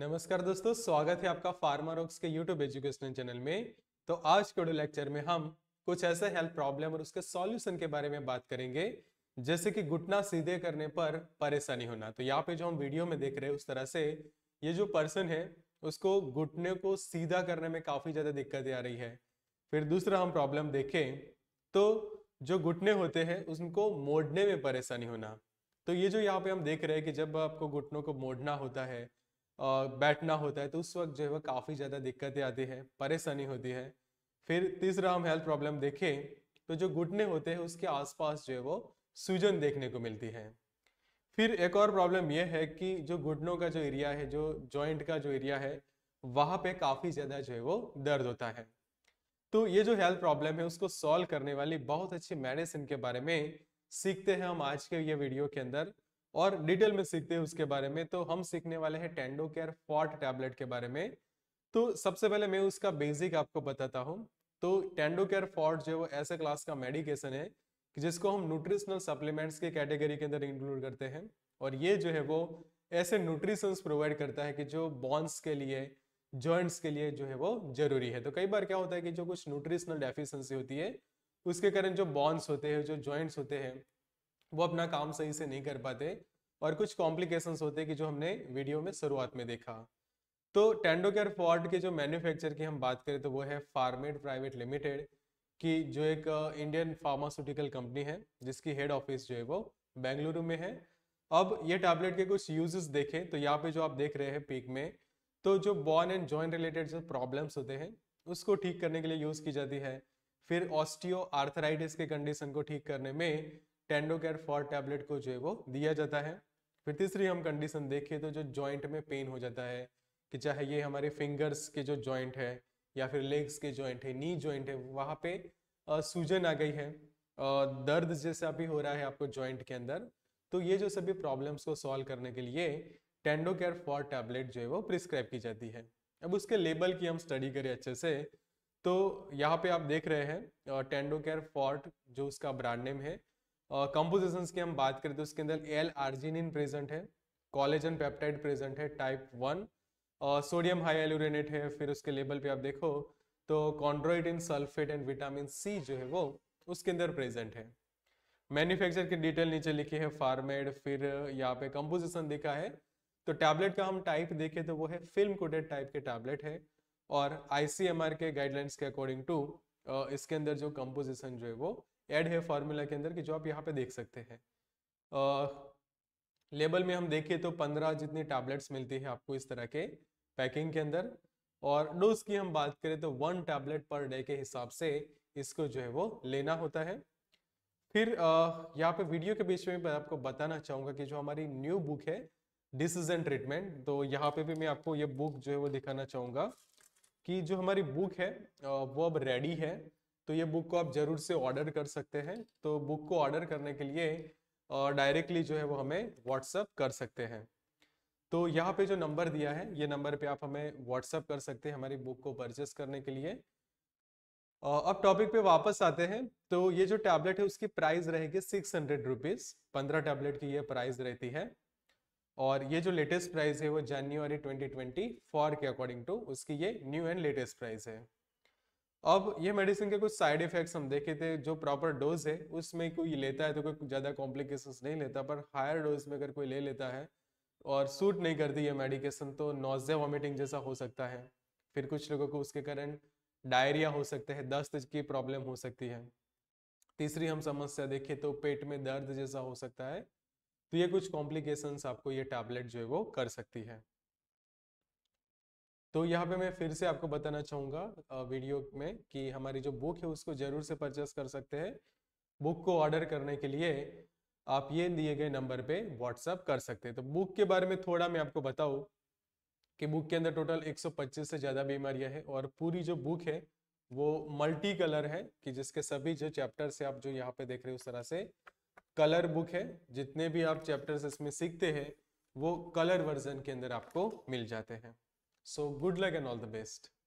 नमस्कार दोस्तों स्वागत है आपका फार्मारोक्स के यूट्यूब एजुकेशनल चैनल में तो आज के लेक्चर में हम कुछ ऐसे हेल्थ प्रॉब्लम और उसके सॉल्यूशन के बारे में बात करेंगे जैसे कि घुटना सीधे करने पर परेशानी होना तो यहाँ पे जो हम वीडियो में देख रहे हैं उस तरह से ये जो पर्सन है उसको घुटने को सीधा करने में काफी ज्यादा दिक्कतें आ रही है फिर दूसरा हम प्रॉब्लम देखें तो जो घुटने होते हैं उनको मोड़ने में परेशानी होना तो ये जो यहाँ पे हम देख रहे हैं कि जब आपको घुटनों को मोड़ना होता है बैठना होता है तो उस वक्त जो है वह काफ़ी ज़्यादा दिक्कतें आती है परेशानी होती है फिर तीसरा हम हेल्थ प्रॉब्लम देखें तो जो घुटने होते हैं उसके आसपास जो है वो सूजन देखने को मिलती है फिर एक और प्रॉब्लम यह है कि जो घुटनों का जो एरिया है जो जॉइंट का जो एरिया है वहाँ पे काफ़ी ज़्यादा जो है वो दर्द होता है तो ये जो हेल्थ प्रॉब्लम है उसको सॉल्व करने वाली बहुत अच्छी मेडिसिन के बारे में सीखते हैं हम आज के ये वीडियो के अंदर और डिटेल में सीखते हैं उसके बारे में तो हम सीखने वाले हैं टेंडो केयर फॉर्ट टैबलेट के बारे में तो सबसे पहले मैं उसका बेसिक आपको बताता हूँ तो टेंडो केयर फॉर्ट जो है वो ऐसे क्लास का मेडिकेशन है कि जिसको हम न्यूट्रिशनल सप्लीमेंट्स के कैटेगरी के अंदर इंक्लूड करते हैं और ये जो है वो ऐसे न्यूट्रिशंस प्रोवाइड करता है कि जो बॉन्स के लिए जॉइंट्स के लिए जो है वो जरूरी है तो कई बार क्या होता है कि जो कुछ न्यूट्रिशनल डेफिशंसी होती है उसके कारण जो बॉन्स होते हैं जो जॉइंट्स होते हैं वो अपना काम सही से नहीं कर पाते और कुछ कॉम्प्लिकेशंस होते हैं कि जो हमने वीडियो में शुरुआत में देखा तो टेंडो केयर फॉर्ड के जो मैन्युफैक्चर की हम बात करें तो वो है फार्मेड प्राइवेट लिमिटेड की जो एक इंडियन फार्मास्यूटिकल कंपनी है जिसकी हेड ऑफिस जो है वो बेंगलुरु में है अब ये टैबलेट के कुछ यूजेस देखें तो यहाँ पे जो आप देख रहे हैं पीक में तो जो बॉन एंड जॉइंट रिलेटेड जो प्रॉब्लम्स होते हैं उसको ठीक करने के लिए यूज़ की जाती है फिर ऑस्टियो आर्थराइटिस के कंडीशन को ठीक करने में टेंडोकेयर फॉर टैबलेट को जो है वो दिया जाता है फिर तीसरी हम कंडीशन देखें तो जो जॉइंट में पेन हो जाता है कि चाहे ये हमारे फिंगर्स के जो जॉइंट है या फिर लेग्स के जॉइंट है नी जॉइंट है वहाँ पे सूजन आ गई है दर्द जैसा भी हो रहा है आपको जॉइंट के अंदर तो ये जो सभी प्रॉब्लम्स को सॉल्व करने के लिए टेंडोकेयर फॉर टैबलेट जो है वो प्रिस्क्राइब की जाती है अब उसके लेबल की हम स्टडी करें अच्छे से तो यहाँ पे आप देख रहे हैं टेंडोकेयर फॉर्ट जो उसका ब्रांड नेम है कंपोजिशन की हम बात करें तो उसके अंदर एल आर्जिनिन प्रेजेंट है कॉलेजन पेप्टाइड प्रेजेंट है type one sodium hyaluronate है फिर उसके लेबल पे आप देखो तो chondroitin sulphate and vitamin C जो है वो उसके अंदर प्रेजेंट है मैन्युफैक्चर की डिटेल नीचे लिखी है फार्मेड फिर यहाँ पे कंपोजिशन देखा है तो टैबलेट का हम टाइप देखें तो वो है फिल्म कोटेड टाइप के टैबलेट है और आईसीएमआर के गाइडलाइंस के अकॉर्डिंग टू इसके अंदर जो कंपोजिशन जो है वो ऐड है फार्मूला के अंदर कि जो आप यहाँ पे देख सकते हैं लेबल में हम देखें तो पंद्रह जितनी टैबलेट्स मिलती है आपको इस तरह के पैकिंग के अंदर और डोज की हम बात करें तो वन टैबलेट पर डे के हिसाब से इसको जो है वो लेना होता है फिर यहाँ पे वीडियो के बीच में मैं आपको बताना चाहूँगा कि जो हमारी न्यू बुक है डिसीजन ट्रीटमेंट तो यहाँ पे भी मैं आपको ये बुक जो है वो दिखाना चाहूँगा कि जो हमारी बुक है वो अब रेडी है तो ये बुक को आप जरूर से ऑर्डर कर सकते हैं तो बुक को ऑर्डर करने के लिए डायरेक्टली जो है वो हमें व्हाट्सअप कर सकते हैं तो यहाँ पे जो नंबर दिया है ये नंबर पे आप हमें व्हाट्सअप कर सकते हैं हमारी बुक को परचेस करने के लिए अब टॉपिक पे वापस आते हैं तो ये जो टैबलेट है उसकी प्राइस रहेगी सिक्स हंड्रेड रुपीज़ पंद्रह टैबलेट की ये प्राइस रहती है और ये जो लेटेस्ट प्राइस है वो जनवरी 2024 के अकॉर्डिंग टू उसकी ये न्यू एंड लेटेस्ट प्राइस है अब ये मेडिसिन के कुछ साइड इफेक्ट्स हम देखे थे जो प्रॉपर डोज है उसमें कोई लेता है तो कोई ज़्यादा कॉम्प्लिकेशंस नहीं लेता पर हायर डोज में अगर कोई ले लेता है और सूट नहीं करती ये मेडिकेशन तो नोजिया वॉमिटिंग जैसा हो सकता है फिर कुछ लोगों को उसके कारण डायरिया हो सकता है दस्त की प्रॉब्लम हो सकती है तीसरी हम समस्या देखें तो पेट में दर्द जैसा हो सकता है तो ये कुछ कॉम्प्लिकेशन आपको ये टैबलेट जो है वो कर सकती है तो यहाँ पे मैं फिर से आपको बताना चाहूँगा वीडियो में कि हमारी जो बुक है उसको जरूर से परचेस कर सकते हैं बुक को ऑर्डर करने के लिए आप ये दिए गए नंबर पे व्हाट्सअप कर सकते हैं तो बुक के बारे में थोड़ा मैं आपको बताऊँ कि बुक के अंदर टोटल 125 से ज़्यादा बीमारियां हैं और पूरी जो बुक है वो मल्टी कलर है कि जिसके सभी जो चैप्टर से आप जो यहाँ पे देख रहे हो उस तरह से कलर बुक है जितने भी आप चैप्टर्स इसमें सीखते हैं वो कलर वर्जन के अंदर आपको मिल जाते हैं so good luck and all the best